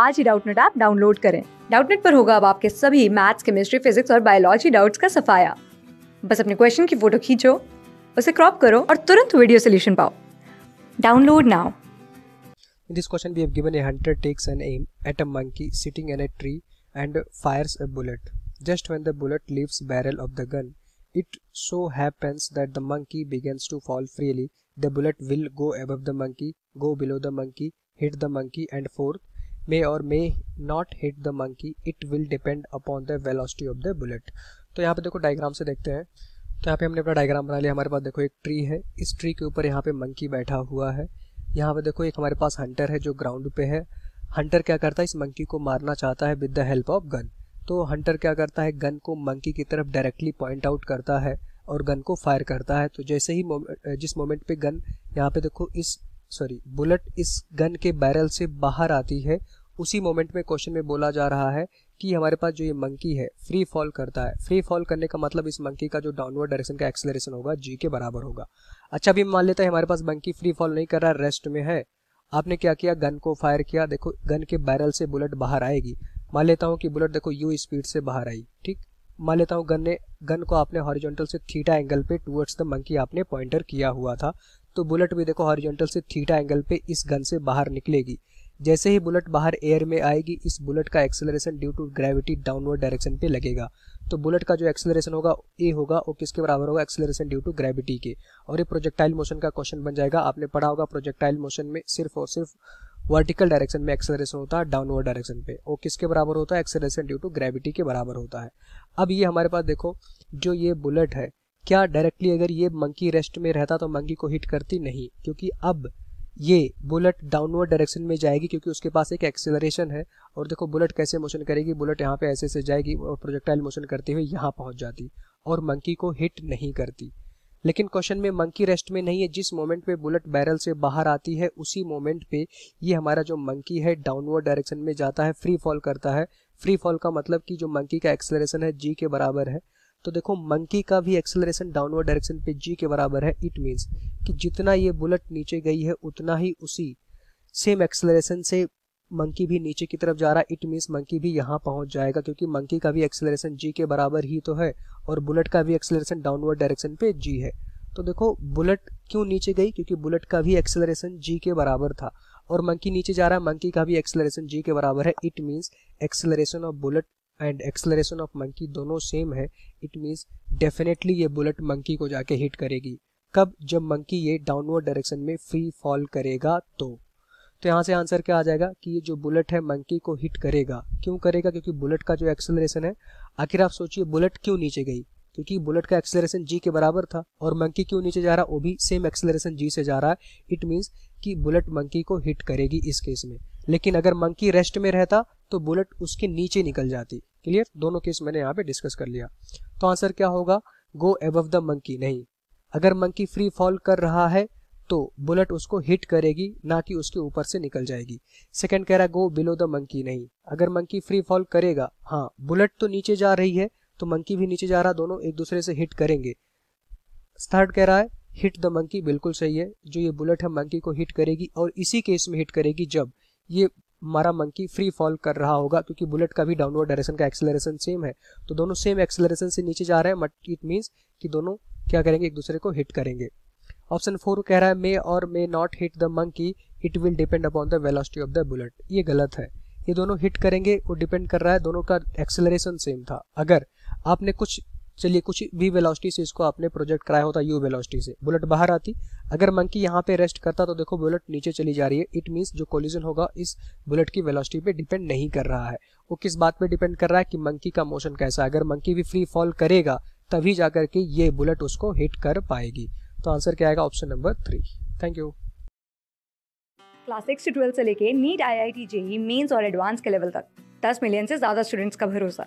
आज ही Doubtnut app download करें डाउटनेट पर होगा अब आपके सभी मैथ्स केमिस्ट्री फिजिक्स और बायोलॉजी डाउट्स का सफाया बस अपने क्वेश्चन की फोटो खींचो उसे क्रॉप करो और तुरंत वीडियो सोल्यूशन पाओ download now In this question, we have given a hunter takes an aim at a monkey sitting in a tree and fires a bullet. Just when the bullet leaves barrel of the gun, it so happens that the monkey begins to fall freely. The bullet will go above the monkey, go below the monkey, hit the monkey and forth may or may not hit the monkey it will depend upon the velocity of the bullet तो यहाँ पे देखो diagram से देखते हैं तो यहाँ पे हमने अपना डायग्राम बना लिया हमारे पास देखो एक ट्री है इस ट्री के ऊपर यहाँ पे मंकी बैठा हुआ है यहाँ पे देखो एक हमारे पास हंटर है जो ग्राउंड पे है हंटर क्या करता है इस मंकी को मारना चाहता है with the help of gun तो हंटर क्या करता है गन को मंकी की तरफ डायरेक्टली पॉइंट आउट करता है और गन को फायर करता है तो जैसे ही जिस मोमेंट पे गन यहाँ पे देखो इस सॉरी बुलेट इस गन के बैरल से बाहर आती है उसी मोमेंट में क्वेश्चन में बोला जा रहा है कि हमारे पास जो ये मंकी है फ्री फॉल करता है फ्री फॉल करने का मतलब इस मंकी का जो डाउनवर्ड डायरेक्शन का एक्सेलरेशन होगा जी के बराबर होगा अच्छा भी मान लेते हैं हमारे पास मंकी फ्री फॉल नहीं कर रहा है रेस्ट में है आपने क्या किया गन को फायर किया देखो गन के बैरल से बुलेट बाहर आएगी मान लेता हूँ कि बुलेट देखो यू स्पीड से बाहर आई ठीक मान लेता हूँ गन ने गन को आपने हॉरिजॉन्टल से थीटा एंगल पे टूवर्ड्स द मंकी आपने पॉइंटर किया हुआ था तो बुलेट भी देखो हॉरिजॉन्टल से थीटा एंगल पे इस गन से बाहर निकलेगी जैसे ही बुलेट बाहर एयर में आएगी इस बुलेट का acceleration due to gravity downward direction पे लगेगा तो बुलेट का जो एक्सेलरेशन होगा ए होगा वो किसके बराबर होगा एक्सेलरेशन ड्यू टू ग्रेविटी के और ये प्रोजेक्टाइल मोशन का क्वेश्चन बन जाएगा आपने पढ़ा होगा प्रोजेक्टाइल मोशन में सिर्फ और सिर्फ वर्टिकल डायरेक्शन में एक्सेलरेशन होता है डाउनवर्ड डायरेक्शन पे वो किसके बराबर होता है एक्सेलरेशन ड्यू टू ग्रेविटी के बराबर होता है अब ये हमारे पास देखो जो ये बुलेट है क्या डायरेक्टली अगर ये मंकी रेस्ट में रहता तो मंकी को हिट करती नहीं क्योंकि अब ये बुलेट डाउनवर्ड डायरेक्शन में जाएगी क्योंकि उसके पास एक एक्सेलरेशन है और देखो बुलेट कैसे मोशन करेगी बुलेट यहाँ पे ऐसे ऐसे जाएगी और प्रोजेक्टाइल मोशन करते हुए यहाँ पहुँच जाती और मंकी को हिट नहीं करती लेकिन क्वेश्चन में मंकी रेस्ट में नहीं है जिस मोमेंट पे बुलेट बैरल से बाहर आती है उसी मोमेंट पे ये हमारा जो मंकी है डाउनवर्ड डायरेक्शन में जाता है फ्री फॉल करता है फ्री फॉल का मतलब कि जो मंकी का एक्सेलरेशन है जी के बराबर है तो देखो मंकी का भी एक्सेलरेशन डाउनवर्ड डायरेक्शन पे जी के बराबर है इट मीन्स कि जितना ये बुलेट नीचे गई है उतना ही उसी सेम एक्सेलरेशन से मंकी भी नीचे की तरफ जा रहा है इट मीन्स मंकी भी यहाँ पहुँच जाएगा क्योंकि मंकी का भी एक्सेलरेशन जी के बराबर ही तो है और बुलेट का भी एक्सेलरेशन डाउनवर्ड डायरेक्शन पे जी है तो देखो बुलेट क्यों नीचे गई क्योंकि बुलेट का भी एक्सेलरेशन जी के बराबर था और मंकी नीचे जा रहा है मंकी का भी एक्सेलरेशन जी के बराबर है it means acceleration of bullet and acceleration of monkey दोनों सेम है इट मीन्स डेफिनेटली ये बुलेट मंकी को जाके हिट करेगी कब जब मंकी ये डाउनवर्ड डायरेक्शन में फ्री फॉल करेगा तो तो यहाँ से आंसर क्या आ जाएगा कि ये जो बुलेट है मंकी को हिट करेगा क्यों करेगा क्योंकि बुलेट का जो एक्सेलरेशन है आखिर आप सोचिए बुलेट क्यों नीचे गई क्योंकि बुलेट का एक्सेलरेशन जी के बराबर था और मंकी क्यों नीचे जा रहा वो भी सेम एक्सेलरेशन जी से जा रहा है इट मीन्स कि बुलेट मंकी को हिट करेगी इस केस में लेकिन अगर मंकी रेस्ट में रहता तो बुलेट उसके नीचे निकल जाती क्लियर दोनों केस मैंने यहाँ पे डिस्कस कर लिया तो आंसर क्या होगा गो एब द मंकी नहीं अगर मंकी फ्री फॉल कर रहा है तो बुलेट उसको हिट करेगी ना कि उसके ऊपर से निकल जाएगी सेकंड कह रहा है गो बिलो द मंकी नहीं अगर मंकी फ्री फॉल करेगा हाँ बुलेट तो नीचे जा रही है तो मंकी भी नीचे जा रहा दोनों एक दूसरे से हिट करेंगे थर्ड कह रहा है हिट द मंकी बिल्कुल सही है जो ये बुलेट है मंकी को हिट करेगी और इसी केस में हिट करेगी जब ये हमारा मंकी फ्री फॉल कर रहा होगा क्योंकि बुलेट का भी डाउनवर्ड डायरेक्शन का एक्सेलरेशन सेम है तो दोनों सेम एक्सेलरेशन से नीचे जा रहे हैं बट इट मीन्स कि दोनों क्या करेंगे एक दूसरे को हिट करेंगे ऑप्शन फोर कह रहा है मे और may not hit the monkey it will depend upon the velocity of the bullet ये गलत है ये दोनों हिट करेंगे वो डिपेंड कर रहा है दोनों का एक्सेलरेशन सेम था अगर आपने कुछ चलिए कुछ वी वेलोसिटी से इसको आपने प्रोजेक्ट कराया होता यू वेलोसिटी से बुलेट बाहर आती अगर मंकी यहाँ पे रेस्ट करता तो देखो बुलेट नीचे चली जा रही है इट मीन्स जो कोलिजन होगा इस बुलेट की वेलोसिटी पे डिपेंड नहीं कर रहा है वो किस बात पे डिपेंड कर रहा है कि मंकी का मोशन कैसा है अगर मंकी भी फ्री फॉल करेगा तभी जा करके ये बुलेट उसको हिट कर पाएगी तो आंसर क्या आएगा option number three thank you class six से ट्वेल्थ से लेके NEET I I T JEE mains और एडवांस के लेवल तक दस मिलियन से ज़्यादा स्टूडेंट्स का भरोसा